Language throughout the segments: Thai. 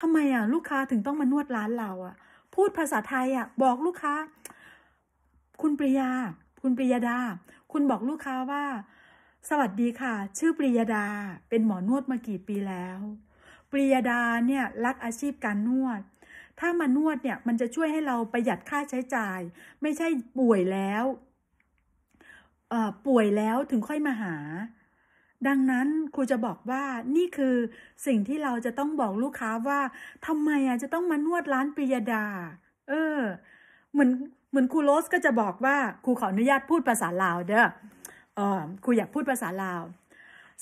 ทำไมอ่ะลูกค้าถึงต้องมานวดร้านเรา อ่ะ พูดภาษาไทยอ่ะ บอกลูกค้า คุณปริยาคุณปริยดา คุณบอกลูกค้าว่า สวัสดีค่ะ ชื่อปริยดา เป็นหมอนวดมากี่ปีแล้ว ปริยดาเนี่ย รักอาชีพการนวด ถ้ามานวดเนี่ย มันจะช่วยให้เราประหยัดค่าใช้จ่าย ไม่ใช่ป่วยแล้วป่วยแล้วถึงค่อยมาหาดังนั้นครูจะบอกว่านี่คือสิ่งที่เราจะต้องบอกลูกค้าว่าทำไมอ่ะจะต้องมานวดร้านปิยดา เออ เหมือนเหมือนครูโรสก็จะบอกว่าครูขออนุญาตพูดภาษา ลาวเด้อเออครูอยากพูดภาษาลาว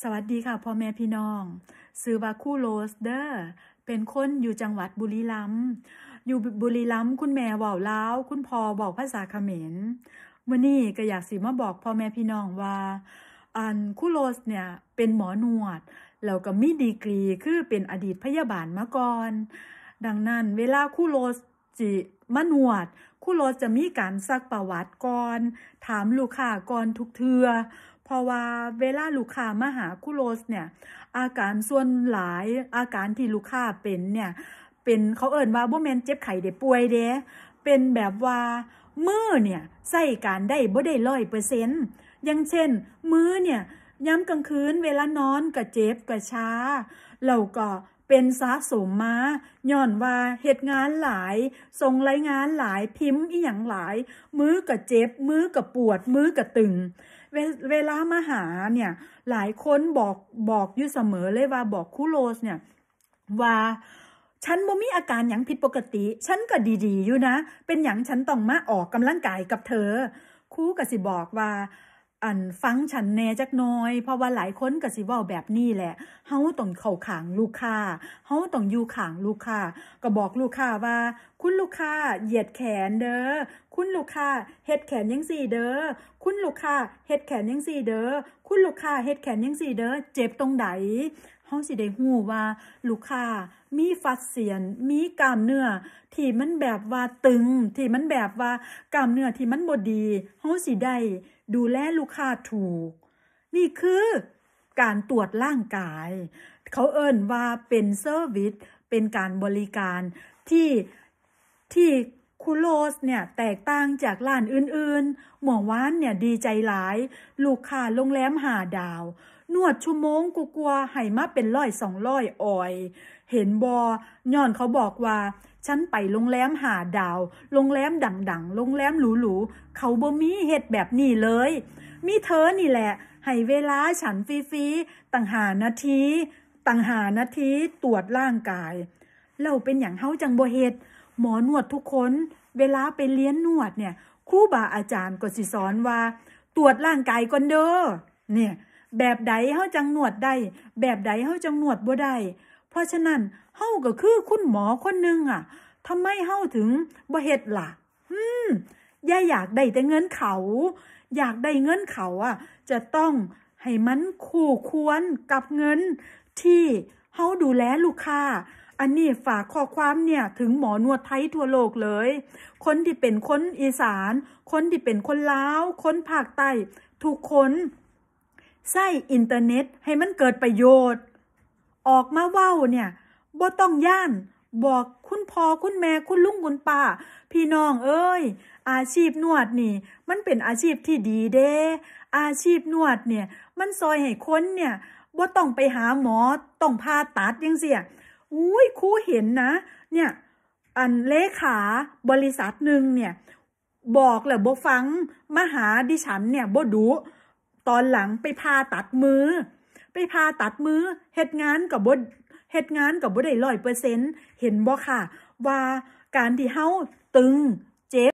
สวัสดีค่ะพ่อแม่พี่น้องซื้อว่าครูโรสเด้อเป็นคนอยู่จังหวัดบุรีรัมย์อยู่บุรีรัมย์คุณแม่ว่าวลาวคุณพ่อบอกภาษาเขมรมื่อนี้ก็อยากสิมาบอกพ่อแม่พี่น้องว่าอันคุโรสเนี่ยเป็นหมอนวดแล้วก็มีดีกรีคือเป็นอดีตพยาบาลมาก่อนดังนั้นเวลาคุโรสจิมาหนวดคุโรสจะมีการซักประวัติก่อนถามลูกค้าก่อนทุกเทือเพราะว่าเวลาลูกค้ามาหาคุโรสเนี่ยอาการส่วนหลายอาการที่ลูกค้าเป็นเนี่ยเป็นเขาเอิ่นว่าบ่แมนเจ็บไข้เด็ป่วยเด้เป็นแบบว่ามือเนี่ยใส่การได้บ่ได้ร้อยเปอร์เซ็นต์อย่างเช่นมื้อเนี่ยย้ำกลางคืนเวลานอนกะเจ็บกะช้าเราก็เป็นสะสมมาย่อนว่าเหตุงานหลายส่งรายงานหลายพิมพ์อีหยังหลาย มือกะเจ็บมือกะปวด มือกะตึง เวลามาหาเนี่ย หลายคนบอกบอกอยู่เสมอเลยว่าบอกคูโรสเนี่ย ว่าฉันบ่มีอาการอย่างผิดปกติฉันก็ดีๆ อยู่นะ เป็นอย่างฉันต้องมาออกกำลังกายกับเธอคููก็สิบอกว่าอันฟังฉันแน่จักน้อยเพราะว่าหลายคนก็สิเว้าแบบนี้แหละ เฮาต้องเข้าขางลูกค้า เฮาต้องอยู่ขางลูกค้า ก็บอกลูกค้าว่า คุณลูกค้าเหยียดแขนเด้อ คุณลูกค้าเฮ็ดแขนยังสี่เด้อ คุณลูกค้าเฮ็ดแขนยังสี่เด้อ คุณลูกค้าเฮ็ดแขนยังสี่เด้อ เจ็บตรงไหน เฮาสิได้ฮู้ว่า ลูกค้ามีฟัดเสียน มีกล้ามเนื้อที่มันแบบว่าตึง ที่มันแบบว่ากล้ามเนื้อที่มันบ่ดี เฮาสิได้ดูแลลูกค้าถูก นี่คือการตรวจร่างกาย เขาเอิ่นว่าเป็นเซอร์วิสเป็นการบริการที่ที่คูโลสเนี่ยแตกต่างจากร้านอื่นๆ หมอว้านเนี่ยดีใจหลาย ลูกค้าโรงแรมหาดาว นวดชั่วโมงกูกลัวให้มาเป็นร้อยสองร้อยอ่อย เห็นบอย้อนเขาบอกว่าฉันไปโรงแรมหาดาว โรงแรมดังๆ โรงแรมหรูๆ เขาบ่มีเหตุแบบนี้เลย มีเธอนี่แหละให้เวลาฉันฟรีๆต่างหานาทีต่างหานาทีตรวจร่างกาย เราเป็นอย่างเฮาจังบ่เหตุ หมอนวดทุกคนเวลาไปเลี้ยนนวดเนี่ยครูบาอาจารย์ก็สิสอนว่า ตรวจร่างกายก่อนเด้อ เนี่ยแบบใดเฮาจังนวดได้ แบบใดเฮาจังนวดบ่ได้เพราะฉะนั้นเฮาก็คือคุณหมอคนนึงอ่ะทำไมเฮาถึงบ่เฮ็ดล่ะอืมย่าอยากได้แต่เงินเขา อยากได้เงินเขาอ่ะ จะต้องให้มันคู่ควรกับเงิน ที่เฮาดูแลลูกค้า อันนี้ฝากข้อความเนี่ยถึงหมอนวดไทยทั่วโลกเลย คนที่เป็นคนอีสานคนที่เป็นคนลาว คนภาคใต้ทุกคนใส่อินเทอร์เน็ตให้มันเกิดประโยชน์ออกมาว่าเนี่ยบ่ต้องย่านบอกคุณพ่อคุณแม่คุณลุงคุณป้าพี่น้องเอ้ย อาชีพนวดนี่ มันเป็นอาชีพที่ดีเด้ อาชีพนวดเนี่ย มันซอยให้ คนเนี่ยบ่ต้องไปหาหมอต้องผ่าตัดยังเสียอุ้ยคู่เห็นนะ เนี่ยอันเลขาบริษัทหนึ่งเนี่ยบอกแหละบ่ฟัง มาหาดิฉันเนี่ยบ่ดู ตอนหลังไปผ่าตัดมือไปพาตัดมือเฮ็ดงานกับบดเฮ็ดงานกับบดได้ร้อยเปอร์เซ็นต์ เห็นบ่ค่ะ ว่าการที่เฮาตึง